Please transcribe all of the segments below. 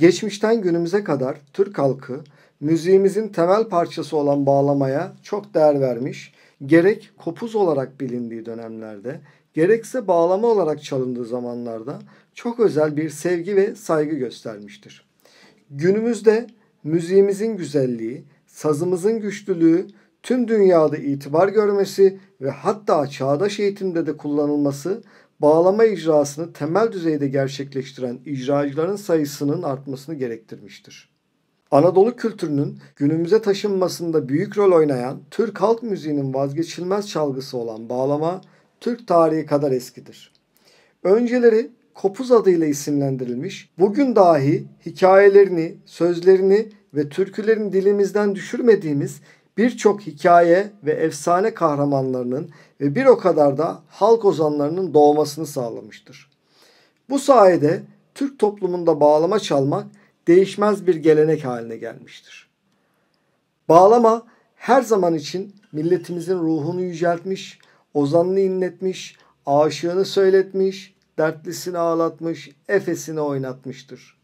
Geçmişten günümüze kadar Türk halkı müziğimizin temel parçası olan bağlamaya çok değer vermiş. Gerek kopuz olarak bilindiği dönemlerde, gerekse bağlama olarak çalındığı zamanlarda çok özel bir sevgi ve saygı göstermiştir. Günümüzde müziğimizin güzelliği, sazımızın güçlülüğü tüm dünyada itibar görmesi ve hatta çağdaş eğitimde de kullanılması bağlama icrasını temel düzeyde gerçekleştiren icracıların sayısının artmasını gerektirmiştir. Anadolu kültürünün günümüze taşınmasında büyük rol oynayan Türk halk müziğinin vazgeçilmez çalgısı olan bağlama Türk tarihi kadar eskidir. Önceleri kopuz adıyla isimlendirilmiş, bugün dahi hikayelerini, sözlerini ve türkülerin dilimizden düşürmediğimiz birçok hikaye ve efsane kahramanlarının ve bir o kadar da halk ozanlarının doğmasını sağlamıştır. Bu sayede Türk toplumunda bağlama çalmak değişmez bir gelenek haline gelmiştir. Bağlama her zaman için milletimizin ruhunu yüceltmiş, ozanını inletmiş, aşığını söyletmiş, dertlisini ağlatmış, efesini oynatmıştır.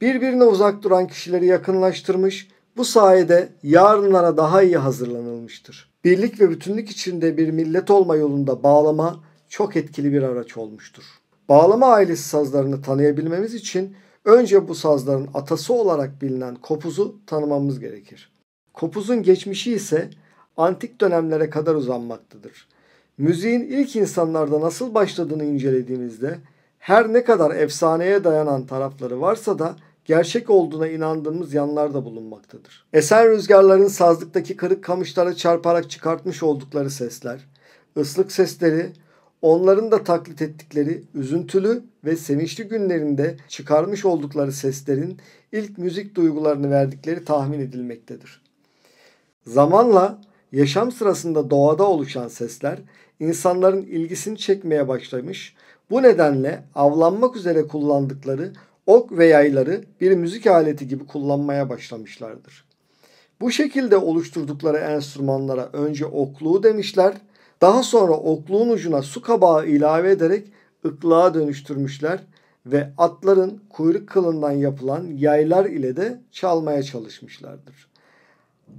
Birbirine uzak duran kişileri yakınlaştırmış, bu sayede yarınlara daha iyi hazırlanılmıştır. Birlik ve bütünlük içinde bir millet olma yolunda bağlama çok etkili bir araç olmuştur. Bağlama ailesi sazlarını tanıyabilmemiz için önce bu sazların atası olarak bilinen kopuzu tanımamız gerekir. Kopuzun geçmişi ise antik dönemlere kadar uzanmaktadır. Müziğin ilk insanlarda nasıl başladığını incelediğimizde her ne kadar efsaneye dayanan tarafları varsa da gerçek olduğuna inandığımız yanlar da bulunmaktadır. Esen rüzgarların sazlıktaki kırık kamışlara çarparak çıkartmış oldukları sesler, ıslık sesleri, onların da taklit ettikleri üzüntülü ve sevinçli günlerinde çıkarmış oldukları seslerin ilk müzik duygularını verdikleri tahmin edilmektedir. Zamanla yaşam sırasında doğada oluşan sesler insanların ilgisini çekmeye başlamış, bu nedenle avlanmak üzere kullandıkları ok ve yayları bir müzik aleti gibi kullanmaya başlamışlardır. Bu şekilde oluşturdukları enstrümanlara önce okluğu demişler, daha sonra okluğun ucuna su kabağı ilave ederek ıklığa dönüştürmüşler ve atların kuyruk kılından yapılan yaylar ile de çalmaya çalışmışlardır.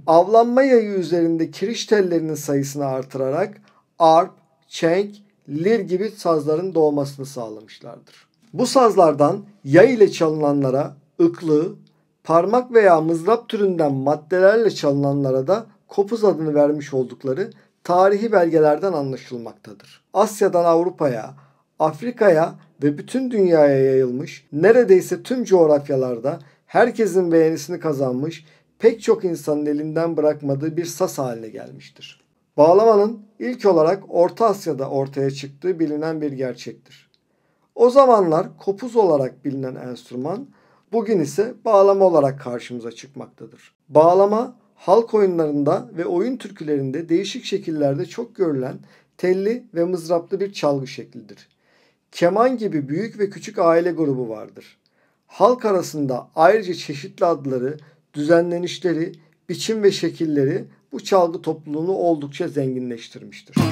Avlanma yayı üzerinde kiriş tellerinin sayısını artırarak arp, çenk, lir gibi sazların doğmasını sağlamışlardır. Bu sazlardan yay ile çalınanlara ıklığı, parmak veya mızrap türünden maddelerle çalınanlara da kopuz adını vermiş oldukları tarihi belgelerden anlaşılmaktadır. Asya'dan Avrupa'ya, Afrika'ya ve bütün dünyaya yayılmış, neredeyse tüm coğrafyalarda herkesin beğenisini kazanmış, pek çok insanın elinden bırakmadığı bir sas haline gelmiştir. Bağlamanın ilk olarak Orta Asya'da ortaya çıktığı bilinen bir gerçektir. O zamanlar kopuz olarak bilinen enstrüman bugün ise bağlama olarak karşımıza çıkmaktadır. Bağlama halk oyunlarında ve oyun türkülerinde değişik şekillerde çok görülen telli ve mızraplı bir çalgı şeklidir. Keman gibi büyük ve küçük aile grubu vardır. Halk arasında ayrıca çeşitli adları, düzenlenişleri, biçim ve şekilleri bu çalgı topluluğunu oldukça zenginleştirmiştir. Müzik